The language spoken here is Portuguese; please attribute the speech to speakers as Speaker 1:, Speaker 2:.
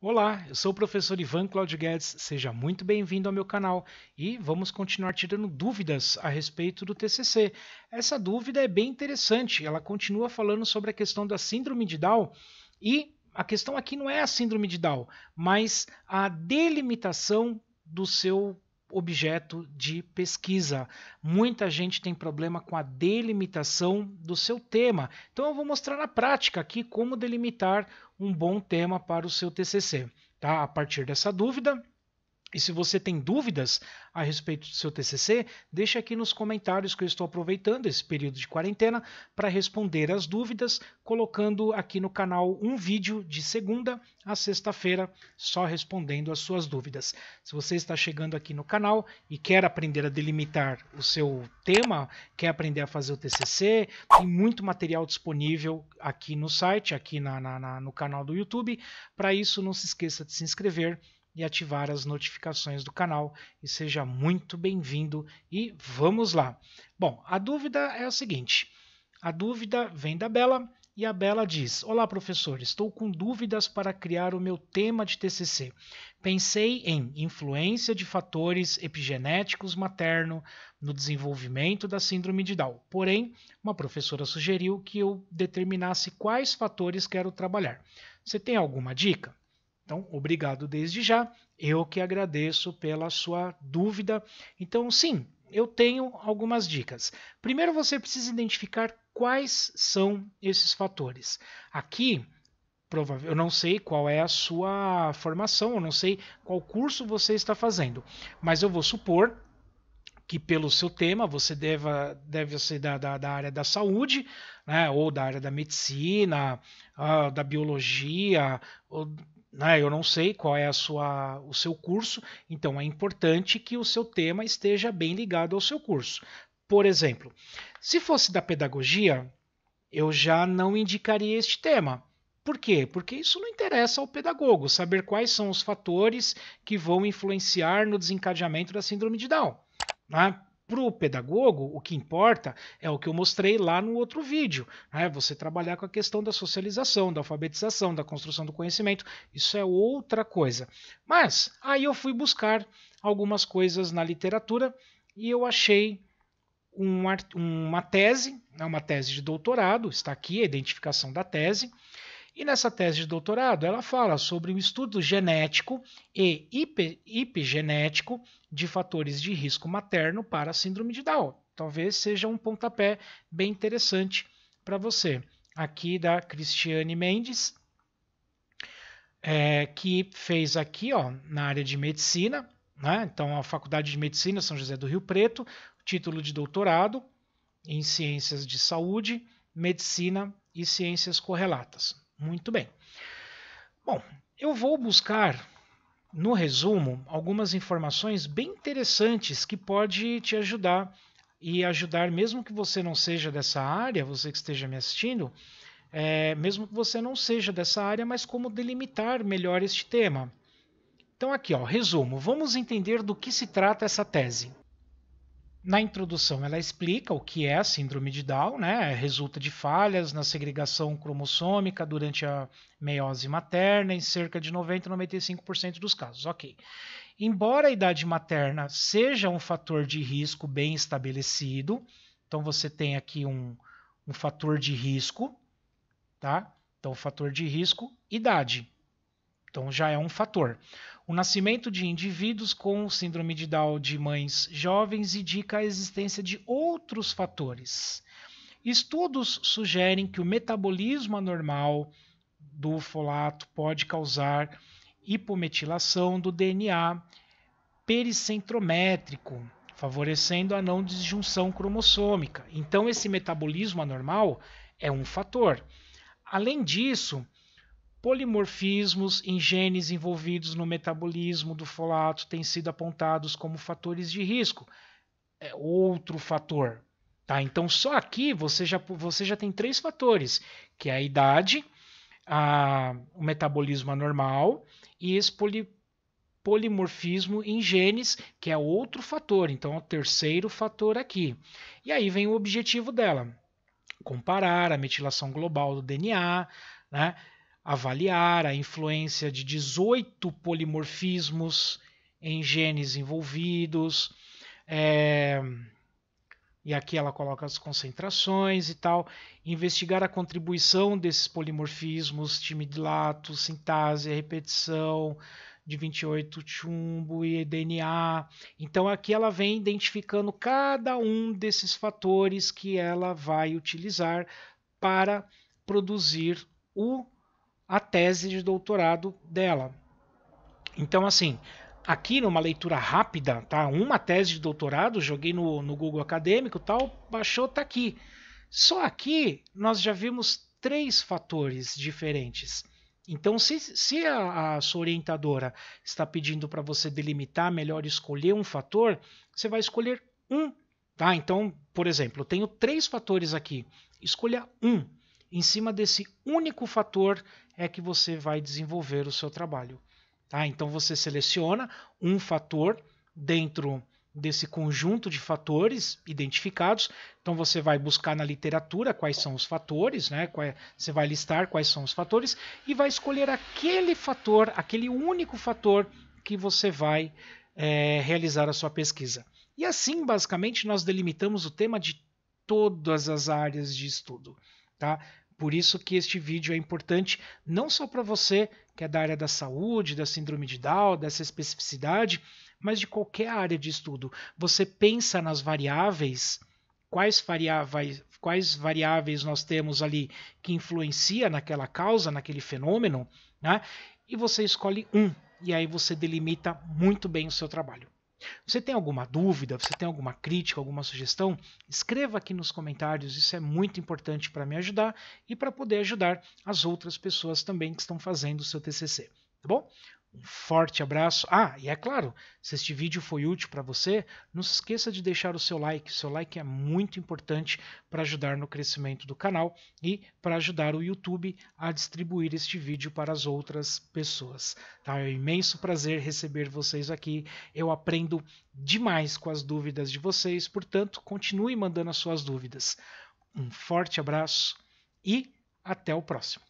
Speaker 1: Olá, eu sou o professor Ivan Claudio Guedes, seja muito bem-vindo ao meu canal e vamos continuar tirando dúvidas a respeito do TCC. Essa dúvida é bem interessante, ela continua falando sobre a questão da síndrome de Down e a questão aqui não é a síndrome de Down, mas a delimitação do seu objeto de pesquisa. Muita gente tem problema com a delimitação do seu tema. Então eu vou mostrar na prática aqui como delimitar um bom tema para o seu TCC. Tá? A partir dessa dúvida, e se você tem dúvidas a respeito do seu TCC, deixe aqui nos comentários que eu estou aproveitando esse período de quarentena para responder as dúvidas, colocando aqui no canal um vídeo de segunda a sexta-feira só respondendo as suas dúvidas. Se você está chegando aqui no canal e quer aprender a delimitar o seu tema, quer aprender a fazer o TCC, tem muito material disponível aqui no site, aqui na, na, na no canal do YouTube. Para isso, não se esqueça de se inscrever e ativar as notificações do canal. E seja muito bem-vindo e vamos lá! Bom, a dúvida é a seguinte: a dúvida vem da Bela. E a Bela diz: Olá, professor, estou com dúvidas para criar o meu tema de TCC. Pensei em influência de fatores epigenéticos materno no desenvolvimento da síndrome de Down. Porém, uma professora sugeriu que eu determinasse quais fatores quero trabalhar. Você tem alguma dica? Então, obrigado desde já. Eu que agradeço pela sua dúvida. Então, sim, eu tenho algumas dicas. Primeiro, você precisa identificar quais são esses fatores. Aqui, eu não sei qual é a sua formação, eu não sei qual curso você está fazendo, mas eu vou supor que pelo seu tema você deva, deve ser da, da, da área da saúde, né, ou da área da medicina, ah, da biologia, ou né, eu não sei qual é a sua, o seu curso, então é importante que o seu tema esteja bem ligado ao seu curso. Por exemplo, se fosse da pedagogia, eu já não indicaria este tema. Por quê? Porque isso não interessa ao pedagogo saber quais são os fatores que vão influenciar no desencadeamento da síndrome de Down. Né? para o pedagogo, o que importa é o que eu mostrei lá no outro vídeo. Né? Você trabalhar com a questão da socialização, da alfabetização, da construção do conhecimento, isso é outra coisa. Mas aí eu fui buscar algumas coisas na literatura e eu achei uma, uma tese, né? uma tese de doutorado, está aqui a identificação da tese, e nessa tese de doutorado, ela fala sobre o estudo genético e epigenético de fatores de risco materno para a síndrome de Down. Talvez seja um pontapé bem interessante para você. Aqui da Cristiane Mendes, é, que fez aqui ó, na área de medicina, né? então a Faculdade de Medicina São José do Rio Preto, título de doutorado em Ciências de Saúde, Medicina e Ciências Correlatas. Muito bem. Bom, eu vou buscar no resumo algumas informações bem interessantes que pode te ajudar e ajudar mesmo que você não seja dessa área, você que esteja me assistindo, é, mesmo que você não seja dessa área, mas como delimitar melhor este tema. Então aqui, ó, resumo. Vamos entender do que se trata essa tese. Na introdução, ela explica o que é a síndrome de Down, né? Resulta de falhas na segregação cromossômica durante a meiose materna em cerca de 90 a 95% dos casos. OK. Embora a idade materna seja um fator de risco bem estabelecido, então você tem aqui um, um fator de risco, tá? Então, fator de risco, idade. Então já é um fator. O nascimento de indivíduos com síndrome de Down de mães jovens indica a existência de outros fatores. Estudos sugerem que o metabolismo anormal do folato pode causar hipometilação do DNA pericentrométrico, favorecendo a não disjunção cromossômica. Então, esse metabolismo anormal é um fator. Além disso, polimorfismos em genes envolvidos no metabolismo do folato têm sido apontados como fatores de risco. É outro fator. Tá? Então, só aqui você já, você já tem três fatores, que é a idade, a, o metabolismo anormal e esse poli, polimorfismo em genes, que é outro fator. Então, é o terceiro fator aqui. E aí vem o objetivo dela. Comparar a metilação global do DNA, né? avaliar a influência de 18 polimorfismos em genes envolvidos. É, e aqui ela coloca as concentrações e tal, investigar a contribuição desses polimorfismos, timidilato, sintase, repetição de 28 chumbo e DNA. Então aqui ela vem identificando cada um desses fatores que ela vai utilizar para produzir o a tese de doutorado dela. Então, assim, aqui numa leitura rápida, tá? Uma tese de doutorado, joguei no, no Google Acadêmico tal, baixou, tá aqui. Só aqui nós já vimos três fatores diferentes. Então, se, se a, a, sua orientadora está pedindo para você delimitar, melhor escolher um fator, você vai escolher um. Tá? Então, por exemplo, eu tenho três fatores aqui. Escolha um. Em cima desse único fator é que você vai desenvolver o seu trabalho. Tá? Então você seleciona um fator dentro desse conjunto de fatores identificados. Então você vai buscar na literatura quais são os fatores, né? Você vai listar quais são os fatores e vai escolher aquele fator, aquele único fator que você vai é, realizar a sua pesquisa. E assim, basicamente, nós delimitamos o tema de todas as áreas de estudo. Tá? Por isso que este vídeo é importante não só para você que é da área da saúde, da síndrome de Down, dessa especificidade, mas de qualquer área de estudo. Você pensa nas variáveis, quais variáveis, quais variáveis nós temos ali que influencia naquela causa, naquele fenômeno, né? E você escolhe um e aí você delimita muito bem o seu trabalho. Você tem alguma dúvida? Você tem alguma crítica, alguma sugestão? Escreva aqui nos comentários, isso é muito importante para me ajudar e para poder ajudar as outras pessoas também que estão fazendo o seu TCC, tá bom? Um forte abraço. Ah, e é claro, se este vídeo foi útil para você, não se esqueça de deixar o seu like. O seu like é muito importante para ajudar no crescimento do canal e para ajudar o YouTube a distribuir este vídeo para as outras pessoas. Tá? É um imenso prazer receber vocês aqui. Eu aprendo demais com as dúvidas de vocês, portanto, continue mandando as suas dúvidas. Um forte abraço e até o próximo.